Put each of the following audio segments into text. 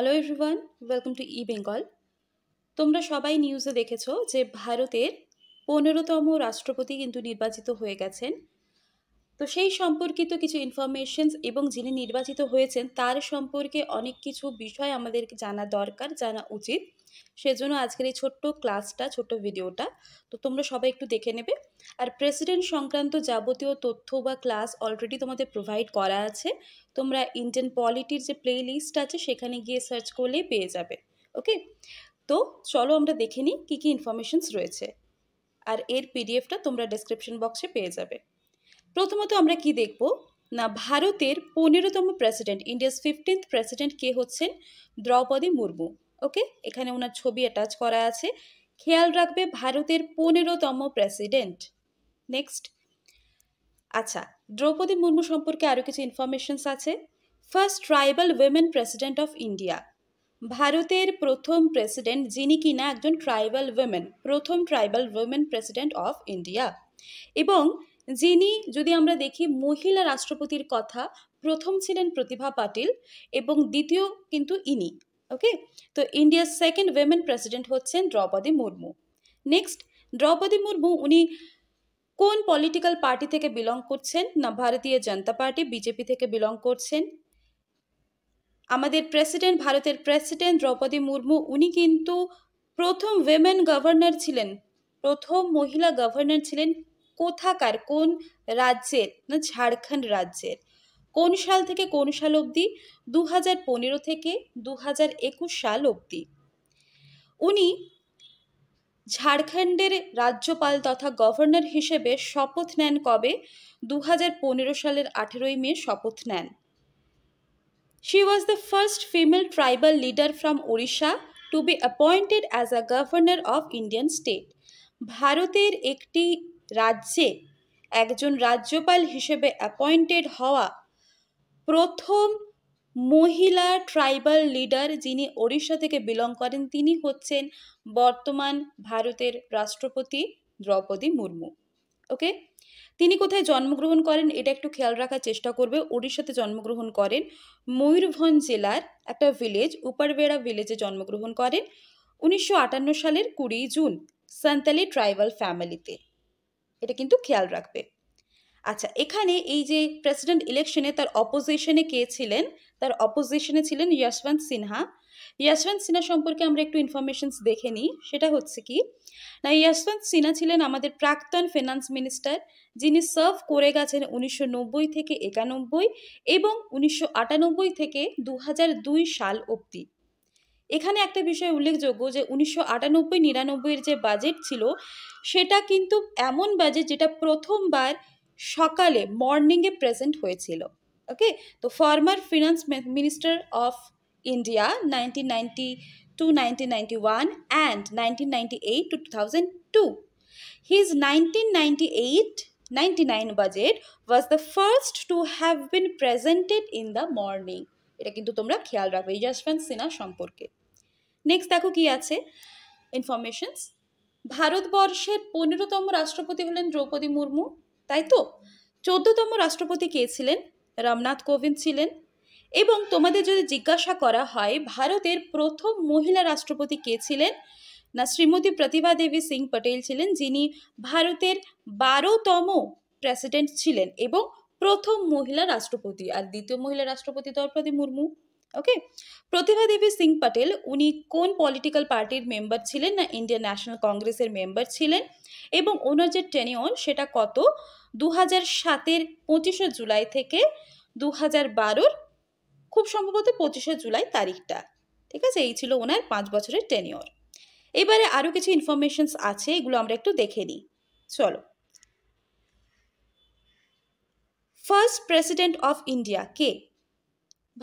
Hello everyone welcome to E Bengal তোমরা সবাই নিউজে দেখেছো যে ভারতের পনেরোতম রাষ্ট্রপতি কিন্তু নির্বাচিত হয়ে গেছেন তো সেই সম্পর্কিত কিছু ইনফরমেশনস এবং যিনি নির্বাচিত হয়েছেন তার সম্পর্কে অনেক কিছু বিষয় আমাদেরকে জানা দরকার জানা উচিত সেজন্য আজকের এই ছোট্ট ক্লাসটা ছোট্ট ভিডিওটা তো তোমরা সবাই একটু দেখে নেবে আর প্রেসিডেন্ট সংক্রান্ত যাবতীয় তথ্য বা ক্লাস অলরেডি তোমাদের প্রোভাইড করা আছে তোমরা ইন্ডিয়ান পলিটির যে প্লে লিস্ট আছে সেখানে গিয়ে সার্চ করলেই পেয়ে যাবে ওকে তো চলো আমরা দেখে নিই কী কী ইনফরমেশনস রয়েছে আর এর পিডিএফটা তোমরা ডেসক্রিপশন বক্সে পেয়ে যাবে প্রথমত আমরা কি দেখব না ভারতের পনেরোতম প্রেসিডেন্ট ইন্ডিয়াস ফিফটিন্থ প্রেসিডেন্ট কে হচ্ছেন দ্রৌপদী মুর্মু ওকে এখানে ওনার ছবি অ্যাটাচ করা আছে খেয়াল রাখবে ভারতের পনেরোতম প্রেসিডেন্ট নেক্সট আচ্ছা দ্রৌপদী মুর্মু সম্পর্কে আরও কিছু ইনফরমেশনস আছে first tribal women president of India ভারতের প্রথম প্রেসিডেন্ট যিনি কিনা একজন ট্রাইবাল উইমেন প্রথম tribal women president of India এবং যিনি যদি আমরা দেখি মহিলা রাষ্ট্রপতির কথা প্রথম ছিলেন প্রতিভা পাটিল এবং দ্বিতীয় কিন্তু ইনি ওকে তো ইন্ডিয়ার সেকেন্ড উইমেন প্রেসিডেন্ট হচ্ছেন দ্রৌপদী মুর্মু নেক্সট দ্রৌপদী মুর্মু উনি কোন পলিটিক্যাল পার্টি থেকে বিলং করছেন না ভারতীয় জনতা পার্টি বিজেপি থেকে বিলং করছেন আমাদের প্রেসিডেন্ট ভারতের প্রেসিডেন্ট দ্রৌপদী মুর্মু উনি কিন্তু প্রথম উইমেন গভর্নর ছিলেন প্রথম মহিলা গভর্নর ছিলেন কোথাকার কোন রাজ্যের না ঝাড়খণ্ড রাজ্যের কোন সাল থেকে কোন সাল অবধি দু থেকে দু সাল অবধি উনি ঝাড়খণ্ডের রাজ্যপাল তথা গভর্নর হিসেবে শপথ নেন কবে দু সালের আঠেরোই মে শপথ নেন she was the first female tribal leader from Odisha to be appointed as a governor of Indian state ভারতের একটি রাজ্যে একজন রাজ্যপাল হিসেবে অ্যাপয়েন্টেড হওয়া প্রথম মহিলা ট্রাইবাল লিডার যিনি ওড়িশা থেকে বিলং করেন তিনি হচ্ছেন বর্তমান ভারতের রাষ্ট্রপতি দ্রৌপদী মুর্মু ওকে তিনি কোথায় জন্মগ্রহণ করেন এটা একটু খেয়াল রাখার চেষ্টা করবে ওড়িশাতে জন্মগ্রহণ করেন ময়ূরভঞ্জ জেলার একটা ভিলেজ উপারবেড়া ভিলেজে জন্মগ্রহণ করেন উনিশশো সালের কুড়ি জুন সান্তালি ট্রাইবাল ফ্যামিলিতে এটা কিন্তু খেয়াল রাখবে আচ্ছা এখানে এই যে প্রেসিডেন্ট ইলেকশনে তার অপোজিশনে কে ছিলেন তার অপোজিশনে ছিলেন যশবন্ত সিনহা ইয়াসওয়ান্ত সিনহা সম্পর্কে আমরা একটু ইনফরমেশনস দেখে নিই সেটা হচ্ছে কি না ইয়াসওয়ান্ত সিনহা ছিলেন আমাদের প্রাক্তন ফিনান্স মিনিস্টার যিনি সার্ভ করে গেছেন উনিশশো থেকে একানব্বই এবং উনিশশো থেকে দু সাল অবধি এখানে একটা বিষয় উল্লেখযোগ্য যে উনিশশো আটানব্বই নিরানব্বইয়ের যে বাজেট ছিল সেটা কিন্তু এমন বাজেট যেটা প্রথমবার সকালে মর্নিংয়ে প্রেজেন্ট হয়েছিল ওকে তো former finance minister of India nineteen ninety two nineteen ninety one and nineteen ninety eight to two thousand two His 1998-99 budget এটা কিন্তু তোমরা খেয়াল রাখবে ইজাসফান সিনহা সম্পর্কে নেক্সট দেখো কি আছে ইনফরমেশনস ভারতবর্ষের পনেরোতম রাষ্ট্রপতি হলেন দ্রৌপদী মুর্মু তাই তো চোদ্দতম রাষ্ট্রপতি কে ছিলেন রামনাথ কোবিন্দ ছিলেন এবং তোমাদের যদি জিজ্ঞাসা করা হয় ভারতের প্রথম মহিলা রাষ্ট্রপতি কে ছিলেন না শ্রীমতী প্রতিভা দেবী সিং পটেল ছিলেন যিনি ভারতের বারোতম প্রেসিডেন্ট ছিলেন এবং প্রথম মহিলা রাষ্ট্রপতি আর দ্বিতীয় মহিলা রাষ্ট্রপতি দ্রৌপদী মুর্মু ওকে প্রতিভা দেবী সিং পাটেল উনি কোন পলিটিক্যাল পার্টির মেম্বার ছিলেন না ইন্ডিয়ান ন্যাশনাল কংগ্রেসের মেম্বার ছিলেন এবং ওনার যে টেনিওর সেটা কত দু হাজার সাতের পঁচিশে জুলাই থেকে দু হাজার বারোর খুব সম্ভবত পঁচিশে জুলাই তারিখটা ঠিক আছে এই ছিল ওনার পাঁচ বছরের টেনিওর এবারে আরও কিছু ইনফরমেশনস আছে এগুলো আমরা একটু দেখে নিই চলো ফার্স্ট প্রেসিডেন্ট অফ ইন্ডিয়া কে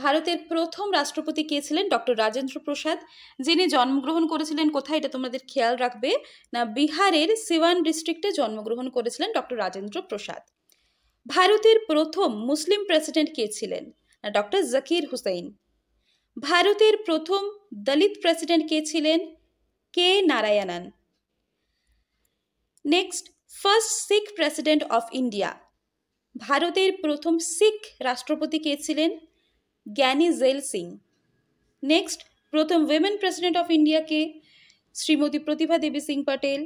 ভারতের প্রথম রাষ্ট্রপতি কে ছিলেন ডক্টর রাজেন্দ্র প্রসাদ যিনি জন্মগ্রহণ করেছিলেন কোথায় এটা তোমাদের খেয়াল রাখবে না বিহারের সিওয়ান ডিস্ট্রিক্টে জন্মগ্রহণ করেছিলেন ডক্টর রাজেন্দ্র প্রসাদ ভারতের প্রথম মুসলিম প্রেসিডেন্ট কে ছিলেন না ডক্টর জাকির হুসাইন ভারতের প্রথম দলিত প্রেসিডেন্ট কে ছিলেন K Narayanan next first Sikh president of India ভারতের প্রথম শিখ রাষ্ট্রপতি কে ছিলেন জ্ঞানী জেল সিং নেক্সট প্রথম উইমেন প্রেসিডেন্ট অফ ইন্ডিয়াকে Shrimati Pratibha Devi Singh Patel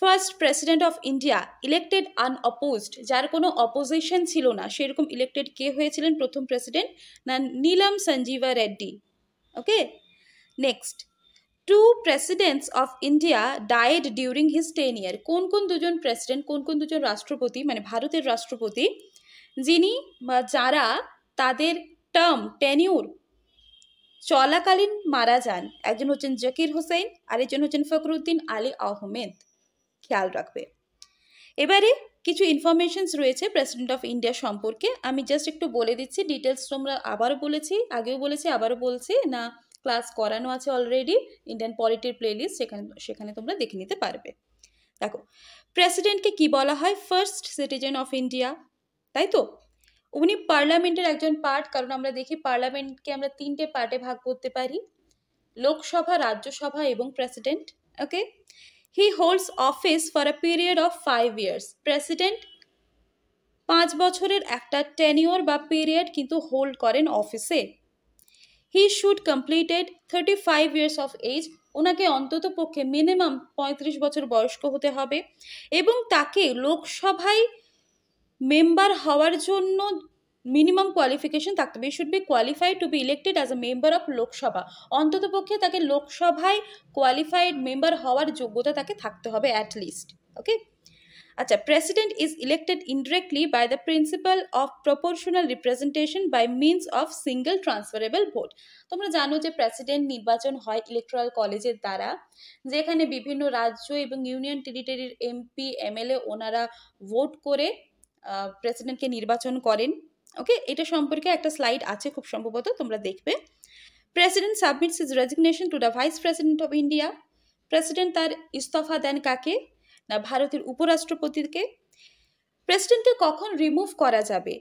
first president of India elected unopposed যার কোনো অপোজিশন ছিল না সেরকম ইলেক্টেড কে হয়েছিলেন প্রথম প্রেসিডেন্ট না Neelam Sanjiva Reddy okay next two presidents of India died during his ten year কোন কোন দুজন প্রেসিডেন্ট কোন কোন দুজন রাষ্ট্রপতি মানে ভারতের রাষ্ট্রপতি যিনি বা যারা তাদের টার্ম টেনিউর চলাকালীন মারা যান একজন হচ্ছেন জাকির হোসেন আরেকজন হচ্ছেন ফখরুদ্দিন আলী আহমেদ খেয়াল রাখবে এবারে কিছু ইনফরমেশনস রয়েছে প্রেসিডেন্ট অফ ইন্ডিয়া সম্পর্কে আমি জাস্ট একটু বলে দিচ্ছি ডিটেলস তোমরা আবারও বলেছি আগেও বলেছি আবারও বলছি না ক্লাস করানো আছে অলরেডি ইন্ডিয়ান পলিটির প্লেলিস্ট সেখানে সেখানে তোমরা দেখে নিতে পারবে দেখো প্রেসিডেন্টকে কি বলা হয় ফার্স্ট সিটিজেন অফ ইন্ডিয়া তাই তো উনি পার্লামেন্টের একজন পার্ট কারণ আমরা দেখি পার্লামেন্টকে আমরা তিনটে পার্টে ভাগ করতে পারি লোকসভা রাজ্যসভা এবং president okay he holds office for a period of five years president পাঁচ বছরের একটা টেনিওর বা পিরিয়ড কিন্তু হোল্ড করেন অফিসে he should completed thirty five years of age ওনাকে অন্তত পক্ষে মিনিমাম পঁয়ত্রিশ বছর বয়স্ক হতে হবে এবং তাকে লোকসভায় মেম্বার হওয়ার জন্য মিনিমাম কোয়ালিফিকেশন থাকতে হবে should be qualified to be elected as a member of Lok Sabha অন্ততপক্ষে তাকে লোকসভায় কোয়ালিফাইড মেম্বার হওয়ার যোগ্যতা তাকে থাকতে হবে অ্যাট লিস্ট ওকে আচ্ছা president is elected indirectly by the principle of proportional representation by means of single transferable vote তোমরা জানো যে প্রেসিডেন্ট নির্বাচন হয় ইলেকট্রাল কলেজের দ্বারা যেখানে বিভিন্ন রাজ্য এবং ইউনিয়ন টেরিটরির এমপি এমএলএ ওনারা ভোট করে প্রেসিডেন্টকে নির্বাচন করেন ওকে এটা সম্পর্কে একটা স্লাইড আছে খুব সম্ভবত তোমরা দেখবে president submits his resignation to the vice president of India president তার ইস্তফা দেন কাকে না ভারতের উপরাষ্ট্রপতিকে প্রেসিডেন্টকে কখন রিমুভ করা যাবে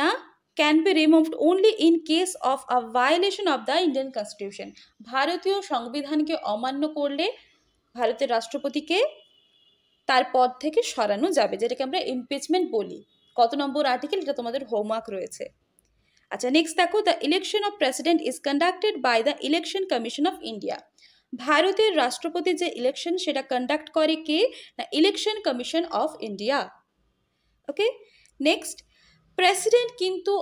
না can be removed only in case of a violation of the Indian constitution ভারতীয় সংবিধানকে অমান্য করলে ভারতের রাষ্ট্রপতিকে তার পদ থেকে সরানো যাবে যেটাকে আমরা ইমপিচমেন্ট বলি কত নম্বর আর্টিকেল এটা তোমাদের হোমওয়ার্ক রয়েছে আচ্ছা নেক্সট দেখো the election of president is conducted by the election commission of India ভারতের রাষ্ট্রপতি যে ইলেকশন সেটা কন্ডাক্ট করে কে না election commission of India okay next president কিন্তু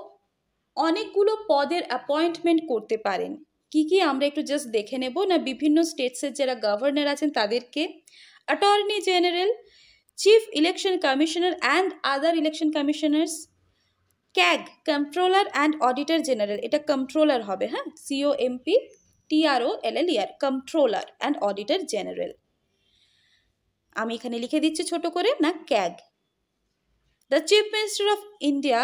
অনেকগুলো পদের অ্যাপয়েন্টমেন্ট করতে পারেন কি কি আমরা একটু জাস্ট দেখে নেব না বিভিন্ন স্টেটসের যারা গভর্নর আছেন তাদেরকে attorney general chief election commissioner and other election commissioners CAG controller and auditor general এটা কন্ট্রোলার হবে হ্যাঁ CO MP TRO L ER controller and auditor general আমি এখানে লিখে দিচ্ছি ছোট করে না CAG the chief minister of India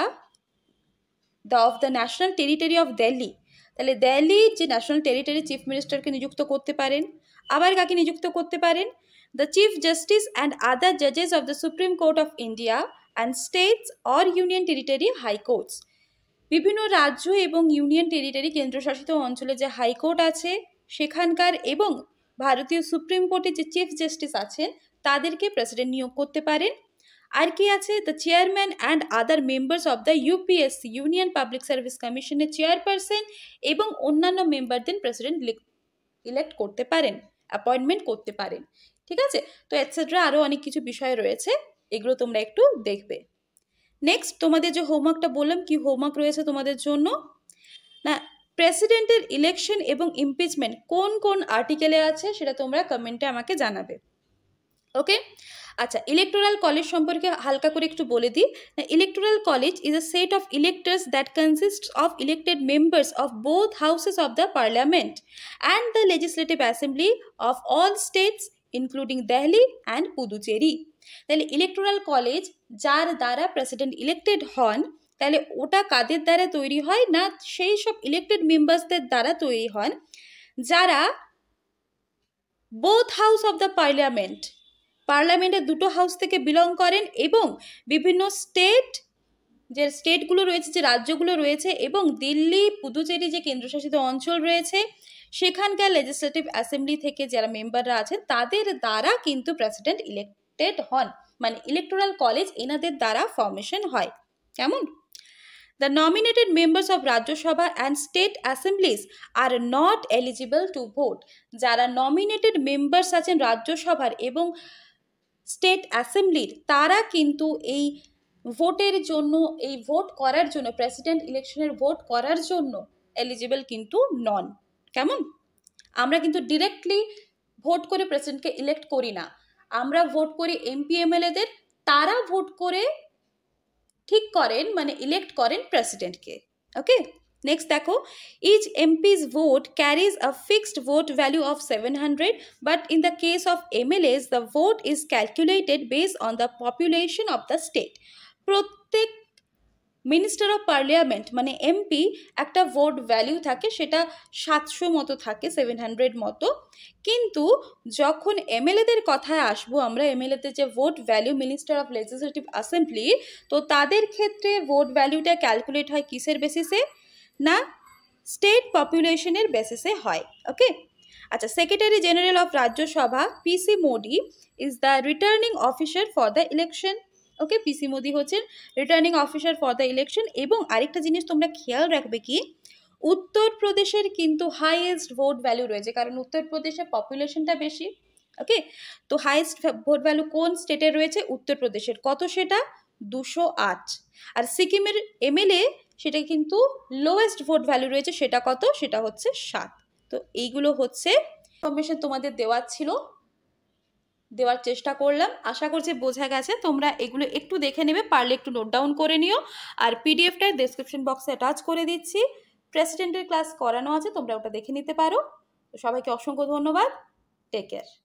the of the national territory of Delhi তাহলে দিল্লি যে ন্যাশনাল টেরিটরি চিফ মিনিস্টারকে নিযুক্ত করতে পারেন আবার কাকে নিযুক্ত করতে পারেন The Chief Justice and other judges of the Supreme Court of India and states or union territory high courts. বিভিন্ন রাজ্য এবং ইউনিয়ন টেরিটরি কেন্দ্রশাসিত অঞ্চলে যে হাইকোর্ট আছে সেখানকার এবং ভারতীয় সুপ্রিম কোর্টে যে চিফ জাস্টিস আছেন তাদেরকে প্রেসিডেন্ট নিয়োগ করতে পারেন আর কি আছে the chairman and other members of the UPSC union public service কমিশনের চেয়ারপারসন এবং অন্যান্য মেম্বারদের প্রেসিডেন্ট ইলেক্ট করতে পারেন অ্যাপয়েন্টমেন্ট করতে পারেন ঠিক আছে তো এটসেট্রা আরও অনেক কিছু বিষয় রয়েছে এগুলো তোমরা একটু দেখবে নেক্সট তোমাদের যে হোমওয়ার্কটা বললাম কি হোমওয়ার্ক রয়েছে তোমাদের জন্য না প্রেসিডেন্টের ইলেকশন এবং ইমপিচমেন্ট কোন কোন আর্টিকেলে আছে সেটা তোমরা কমেন্টে আমাকে জানাবে ওকে আচ্ছা ইলেকটোরাল কলেজ সম্পর্কে হালকা করে একটু বলে দিই electoral college is a set of electors that consist of elected members of both houses of the parliament and the legislative assembly of all states including Delhi and Puducherry তাহলে ইলেকটোরাল কলেজ যার দ্বারা president elected হন তাহলে ওটা কাদের দ্বারা তৈরি হয় না সেই সব ইলেক্টেড মেম্বার্সদের দ্বারা তৈরি হন যারা both house of the parliament পার্লামেন্টের দুটো হাউস থেকে বিলং করেন এবং বিভিন্ন স্টেট যে স্টেটগুলো রয়েছে যে রাজ্যগুলো রয়েছে এবং দিল্লি পুদুচেরি যে কেন্দ্রশাসিত অঞ্চল রয়েছে সেখানকার লেজিসলেটিভ অ্যাসেম্বলি থেকে যারা মেম্বাররা আছেন তাদের দ্বারা কিন্তু প্রেসিডেন্ট ইলেক্টেড হন মানে ইলেকটোরাল কলেজ এনাদের দ্বারা ফর্মেশন হয় কেমন the nominated members of Rajya Sabha and state assemblies are not eligible to vote যারা নমিনেটেড মেম্বার্স আছেন রাজ্যসভার এবং স্টেট অ্যাসেম্বলির তারা কিন্তু এই ভোটের জন্য এই ভোট করার জন্য প্রেসিডেন্ট ইলেকশনের ভোট করার জন্য এলিজিবল কিন্তু নন কেমন আমরা কিন্তু ডিরেক্টলি ভোট করে প্রেসিডেন্টকে ইলেক্ট করি না আমরা ভোট করি এমপি এমএলএদের তারা ভোট করে ঠিক করেন মানে ইলেক্ট করেন প্রেসিডেন্টকে ওকে নেক্সট দেখো each MPs vote carries a fixed vote value of seven hundred but in the case of MLAs the vote is calculated base on the population of the state প্রত্যেক minister of parliament মানে MP একটা vote value থাকে সেটা সাতশো মতো থাকে seven hundred মতো কিন্তু যখন এমএলএদের কথায় আসবো আমরা এমএলএতে যে vote value minister of legislative assembly তো তাদের ক্ষেত্রে ভোট ভ্যালিউটা ক্যালকুলেট হয় কিসের বেসিসে না স্টেট পপুলেশনের বেসিসে হয় ওকে আচ্ছা secretary general of Rajya Sabha PC Modi is the returning officer for the election okay PC Modi হচ্ছেন returning officer for the election এবং আরেকটা জিনিস তোমরা খেয়াল রাখবে কি উত্তরপ্রদেশের কিন্তু হাইয়েস্ট ভোট ভ্যালু রয়েছে কারণ উত্তরপ্রদেশের পপুলেশনটা বেশি ওকে তো হাইয়েস্ট ভোট ভ্যালু কোন স্টেটে রয়েছে উত্তরপ্রদেশের কত সেটা দুশো আট আর সিকিমের এমএলএ সেটা কিন্তু লোয়েস্ট ভোট ভ্যালু রয়েছে সেটা কত সেটা হচ্ছে সাত তো এইগুলো হচ্ছে ইনফরমেশন তোমাদের দেওয়া ছিল দেওয়ার চেষ্টা করলাম আশা করছি বোঝা গেছে তোমরা এগুলো একটু দেখে নেবে পারলে একটু নোট ডাউন করে নিও আর পিডিএফটা ডেসক্রিপশন বক্সে অ্যাটাচ করে দিচ্ছি প্রেসিডেন্টের ক্লাস করানো আছে তোমরা ওটা দেখে নিতে পারো সবাইকে অসংখ্য ধন্যবাদ টেক কেয়ার